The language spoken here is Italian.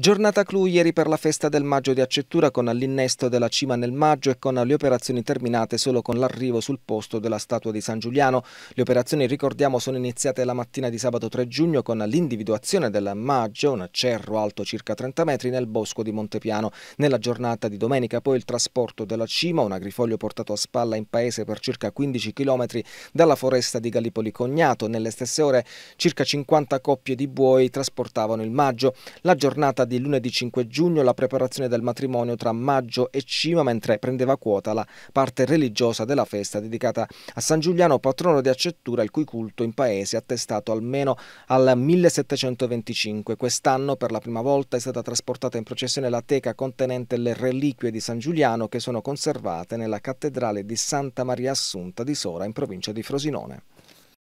Giornata clou ieri per la festa del maggio di Accettura con l'innesto della cima nel maggio e con le operazioni terminate solo con l'arrivo sul posto della statua di San Giuliano. Le operazioni, ricordiamo, sono iniziate la mattina di sabato 3 giugno con l'individuazione del maggio, un cerro alto circa 30 metri, nel bosco di Montepiano. Nella giornata di domenica poi il trasporto della cima, un agrifoglio portato a spalla in paese per circa 15 km dalla foresta di Gallipoli Cognato. Nelle stesse ore circa 50 coppie di buoi trasportavano il maggio. La giornata di lunedì 5 giugno la preparazione del matrimonio tra Maggio e Cima mentre prendeva quota la parte religiosa della festa dedicata a San Giuliano, patrono di Accettura, il cui culto in paese è attestato almeno al 1725. Quest'anno per la prima volta è stata trasportata in processione la teca contenente le reliquie di San Giuliano che sono conservate nella cattedrale di Santa Maria Assunta di Sora in provincia di Frosinone.